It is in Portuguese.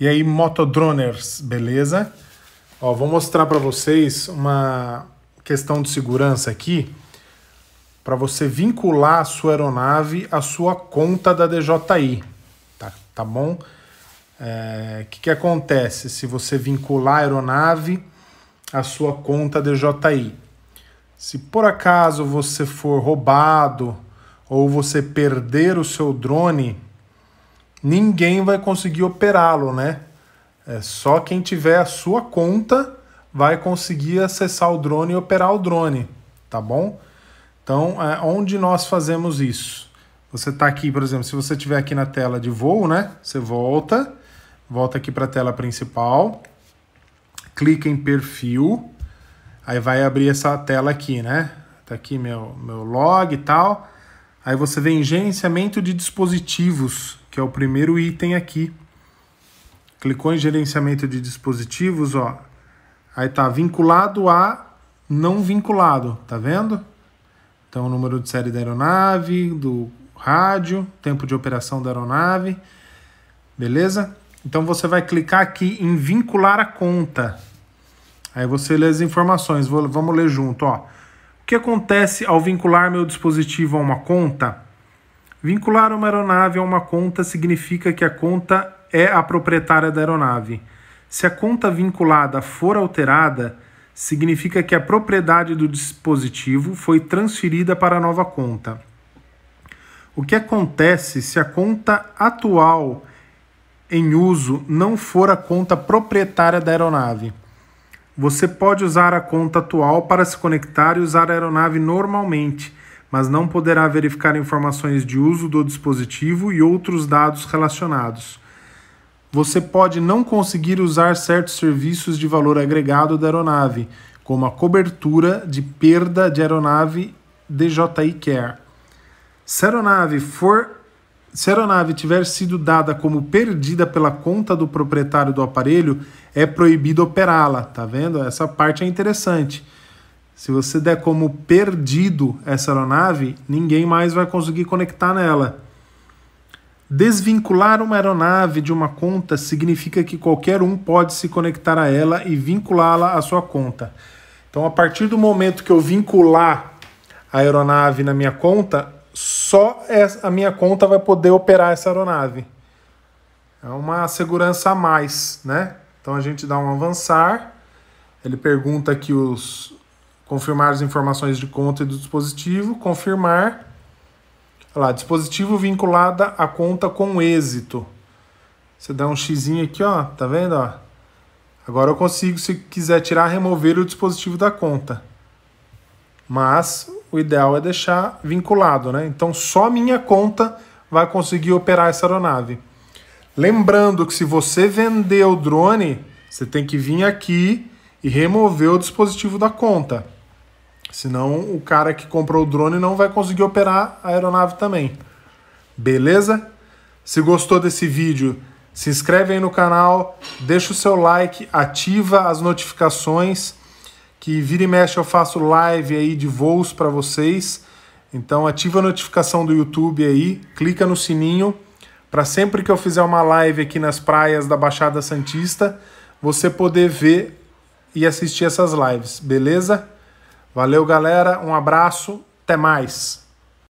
E aí, motodroners, beleza? Ó, vou mostrar para vocês uma questão de segurança aqui para você vincular a sua aeronave à sua conta da DJI, tá, tá bom? O é, que, que acontece se você vincular a aeronave à sua conta DJI? Se por acaso você for roubado ou você perder o seu drone ninguém vai conseguir operá-lo, né? É só quem tiver a sua conta vai conseguir acessar o drone e operar o drone, tá bom? Então, é onde nós fazemos isso? Você está aqui, por exemplo, se você estiver aqui na tela de voo, né? Você volta, volta aqui para a tela principal, clica em perfil, aí vai abrir essa tela aqui, né? Tá aqui meu, meu log e tal. Aí você vem gerenciamento de dispositivos que é o primeiro item aqui. Clicou em gerenciamento de dispositivos, ó. Aí tá vinculado a não vinculado, tá vendo? Então o número de série da aeronave, do rádio, tempo de operação da aeronave, beleza? Então você vai clicar aqui em vincular a conta. Aí você lê as informações, Vou, vamos ler junto, ó. O que acontece ao vincular meu dispositivo a uma conta? Vincular uma aeronave a uma conta significa que a conta é a proprietária da aeronave. Se a conta vinculada for alterada, significa que a propriedade do dispositivo foi transferida para a nova conta. O que acontece se a conta atual em uso não for a conta proprietária da aeronave? Você pode usar a conta atual para se conectar e usar a aeronave normalmente, mas não poderá verificar informações de uso do dispositivo e outros dados relacionados. Você pode não conseguir usar certos serviços de valor agregado da aeronave, como a cobertura de perda de aeronave DJI Care. Se a aeronave for se a aeronave tiver sido dada como perdida pela conta do proprietário do aparelho, é proibido operá-la, tá vendo? Essa parte é interessante. Se você der como perdido essa aeronave, ninguém mais vai conseguir conectar nela. Desvincular uma aeronave de uma conta significa que qualquer um pode se conectar a ela e vinculá-la à sua conta. Então, a partir do momento que eu vincular a aeronave na minha conta, só a minha conta vai poder operar essa aeronave. É uma segurança a mais, né? Então a gente dá um avançar. Ele pergunta aqui os, confirmar as informações de conta e do dispositivo, confirmar. Olha lá, dispositivo vinculada à conta com êxito. Você dá um xizinho aqui, ó, tá vendo, ó? Agora eu consigo, se quiser tirar, remover o dispositivo da conta. Mas o ideal é deixar vinculado, né? Então só minha conta vai conseguir operar essa aeronave. Lembrando que se você vender o drone, você tem que vir aqui e remover o dispositivo da conta. Senão o cara que comprou o drone não vai conseguir operar a aeronave também. Beleza? Se gostou desse vídeo, se inscreve aí no canal, deixa o seu like, ativa as notificações, que vira e mexe eu faço live aí de voos para vocês. Então ativa a notificação do YouTube aí, clica no sininho para sempre que eu fizer uma live aqui nas praias da Baixada Santista, você poder ver e assistir essas lives, beleza? Valeu, galera. Um abraço. Até mais.